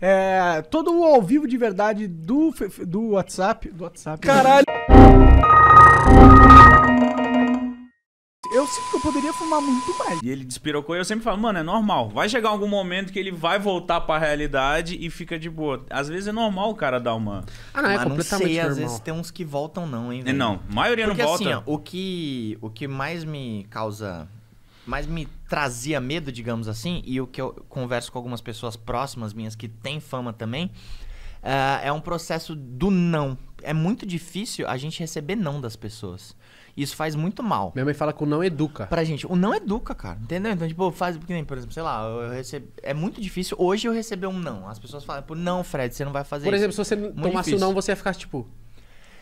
É, todo o ao vivo de verdade do, do WhatsApp. Do WhatsApp. Né? Caralho! Eu sinto que eu poderia fumar muito mais. E ele despirocou e eu sempre falo, mano, é normal. Vai chegar algum momento que ele vai voltar pra realidade e fica de boa. Às vezes é normal o cara dar uma. Ah, não, é Mas completamente não sei, normal. às vezes tem uns que voltam, não, hein? É, Véio? Não, a maioria Porque, não assim, volta. Assim, ó, o, que, o que mais me causa mais me trazia medo, digamos assim, e o que eu converso com algumas pessoas próximas minhas que têm fama também, uh, é um processo do não. É muito difícil a gente receber não das pessoas. Isso faz muito mal. Minha mãe fala que o não educa. Pra gente, o não educa, cara. Entendeu? Então, tipo, faz. porque nem, por exemplo, sei lá, eu recebo, é muito difícil hoje eu receber um não. As pessoas falam, tipo, não, Fred, você não vai fazer por isso. Por exemplo, se você muito tomasse um não, você ia ficar tipo.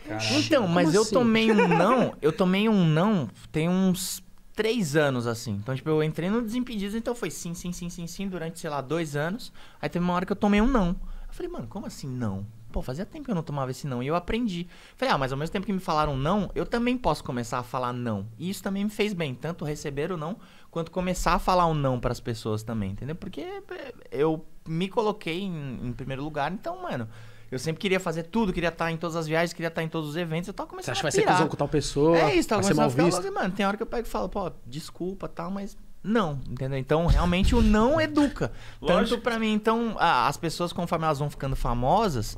Caramba. Então, mas eu assim? tomei um não, eu tomei um não, tem uns três anos, assim. Então, tipo, eu entrei no Desimpedidos, então foi sim, sim, sim, sim, sim, durante, sei lá, dois anos. Aí teve uma hora que eu tomei um não. Eu falei, mano, como assim não? Pô, fazia tempo que eu não tomava esse não. E eu aprendi. Falei, ah, mas ao mesmo tempo que me falaram não, eu também posso começar a falar não. E isso também me fez bem, tanto receber o não, quanto começar a falar o um não para as pessoas também, entendeu? Porque eh, eu me coloquei em, em primeiro lugar, então, mano eu sempre queria fazer tudo, queria estar tá em todas as viagens, queria estar tá em todos os eventos. Eu tava começando a Você acha a que vai ser cuzão com tal pessoa? É isso, tava vai começando ser mal a ficar mano, tem hora que eu pego e falo, pô, desculpa, tal, mas não, entendeu? Então, realmente o não educa. Tanto para mim, então, as pessoas conforme elas vão ficando famosas,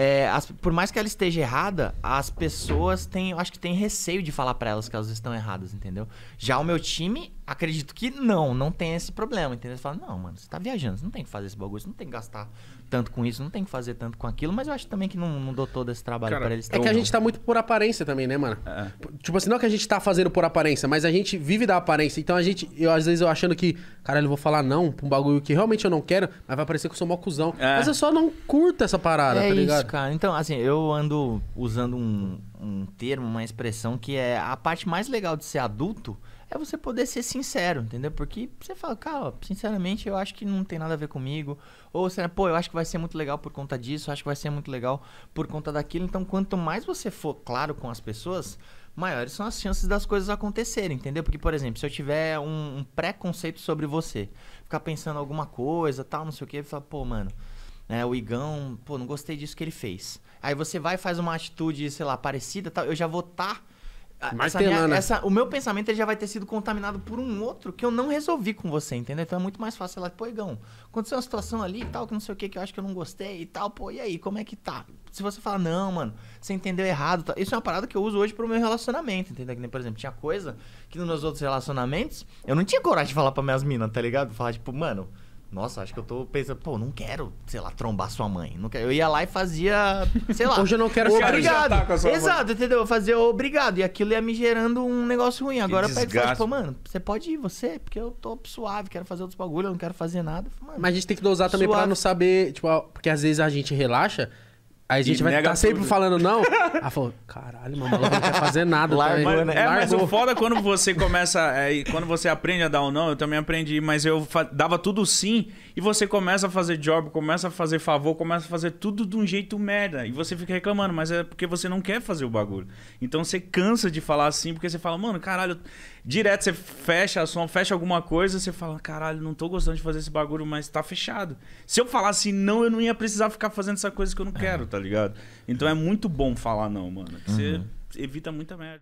é, as, por mais que ela esteja errada, as pessoas têm, eu acho que têm receio de falar para elas que elas estão erradas, entendeu? Já o meu time, acredito que não, não tem esse problema, entendeu? Você fala, não, mano, você tá viajando, você não tem que fazer esse bagulho, você não tem que gastar tanto com isso, não tem que fazer tanto com aquilo, mas eu acho também que não, não dou todo esse trabalho para eles. É que a gente tá muito por aparência também, né, mano? É. Tipo assim, não é que a gente tá fazendo por aparência, mas a gente vive da aparência. Então a gente, eu às vezes eu achando que, cara, eu vou falar não pra um bagulho que realmente eu não quero, mas vai parecer que eu sou mó cuzão. É. Mas eu só não curto essa parada, é tá ligado? Isso, cara. Então, assim, eu ando usando um, um termo, uma expressão que é a parte mais legal de ser adulto é você poder ser sincero, entendeu? Porque você fala, cara, sinceramente, eu acho que não tem nada a ver comigo. Ou você, pô, eu acho que vai ser muito legal por conta disso, eu acho que vai ser muito legal por conta daquilo. Então, quanto mais você for claro com as pessoas, maiores são as chances das coisas acontecerem, entendeu? Porque, por exemplo, se eu tiver um, um preconceito sobre você, ficar pensando alguma coisa, tal, não sei o que, fala, pô, mano né? O Igão, pô, não gostei disso que ele fez. Aí você vai e faz uma atitude, sei lá, parecida, tal, eu já vou estar tá essa minha, essa, o meu pensamento já vai ter sido contaminado por um outro que eu não resolvi com você, entendeu? Então é muito mais fácil ela, pô, Igão, aconteceu uma situação ali e tal, que não sei o que, que eu acho que eu não gostei e tal, pô, e aí, como é que tá? Se você falar, não, mano, você entendeu errado, isso é uma parada que eu uso hoje pro meu relacionamento, entendeu? Que nem, por exemplo, tinha coisa que nos meus outros relacionamentos eu não tinha coragem de falar pra minhas minas, tá ligado? Falar, tipo, mano, nossa, acho que eu tô pensando, pô, não quero, sei lá, trombar sua mãe. Não quero. Eu ia lá e fazia, sei lá. Hoje eu não quero obrigado. Tá Exato, mãe. entendeu? Eu fazia obrigado. E aquilo ia me gerando um negócio ruim. Agora eu pego e tipo, mano, você pode ir, você, porque eu tô suave, quero fazer outros bagulho, eu não quero fazer nada. Mano, Mas a gente tem que dosar também suave. pra não saber, tipo, porque às vezes a gente relaxa. Aí a gente E vai nega estar tá sempre falando não. Ela falou, caralho, mano, não quer fazer nada. Largou, também. né? É, mas o foda é quando você começa. é, quando você aprende a dar um não, eu também aprendi, mas eu dava tudo sim, e você começa a fazer job, começa a fazer favor, começa a fazer tudo de um jeito merda. E você fica reclamando, mas é porque você não quer fazer o bagulho. Então você cansa de falar assim, porque você fala, mano, caralho, direto você fecha a som, fecha alguma coisa, você fala, caralho, não tô gostando de fazer esse bagulho, mas tá fechado. Se eu falasse não, eu não ia precisar ficar fazendo essa coisa que eu não quero, tá tá ligado? Então é muito bom falar não, mano. Você uhum. evita muita merda.